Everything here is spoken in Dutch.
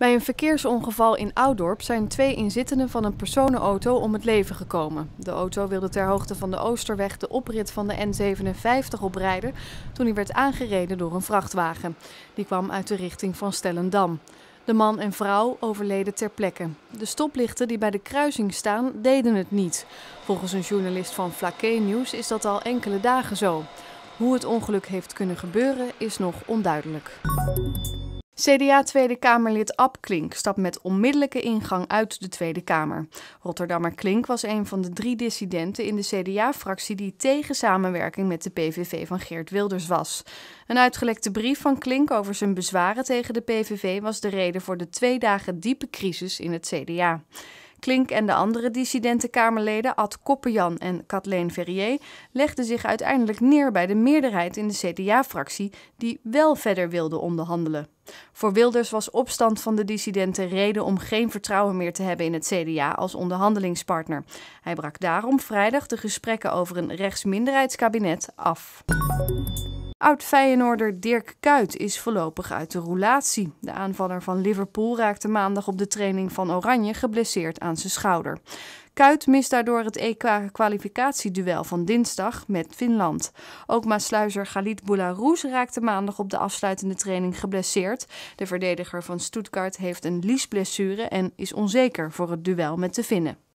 Bij een verkeersongeval in Oudorp zijn twee inzittenden van een personenauto om het leven gekomen. De auto wilde ter hoogte van de Oosterweg de oprit van de N57 oprijden toen hij werd aangereden door een vrachtwagen. Die kwam uit de richting van Stellendam. De man en vrouw overleden ter plekke. De stoplichten die bij de kruising staan deden het niet. Volgens een journalist van Flaké Nieuws is dat al enkele dagen zo. Hoe het ongeluk heeft kunnen gebeuren is nog onduidelijk. CDA Tweede Kamerlid Ab Klink stapt met onmiddellijke ingang uit de Tweede Kamer. Rotterdammer Klink was een van de drie dissidenten in de CDA-fractie die tegen samenwerking met de PVV van Geert Wilders was. Een uitgelekte brief van Klink over zijn bezwaren tegen de PVV was de reden voor de twee dagen diepe crisis in het CDA. Klink en de andere dissidentenkamerleden, Kamerleden Ad Koppenjan en Kathleen Verrier legden zich uiteindelijk neer bij de meerderheid in de CDA-fractie die wel verder wilde onderhandelen. Voor Wilders was opstand van de dissidenten reden om geen vertrouwen meer te hebben in het CDA als onderhandelingspartner. Hij brak daarom vrijdag de gesprekken over een rechtsminderheidskabinet af. Oud-Feyenoorder Dirk Kuyt is voorlopig uit de roulatie. De aanvaller van Liverpool raakte maandag op de training van Oranje geblesseerd aan zijn schouder. Kuit mist daardoor het EK-kwalificatieduel van dinsdag met Finland. Ook Maasluizer Galit Boularouz raakte maandag op de afsluitende training geblesseerd. De verdediger van Stuttgart heeft een liesblessure en is onzeker voor het duel met de Finnen.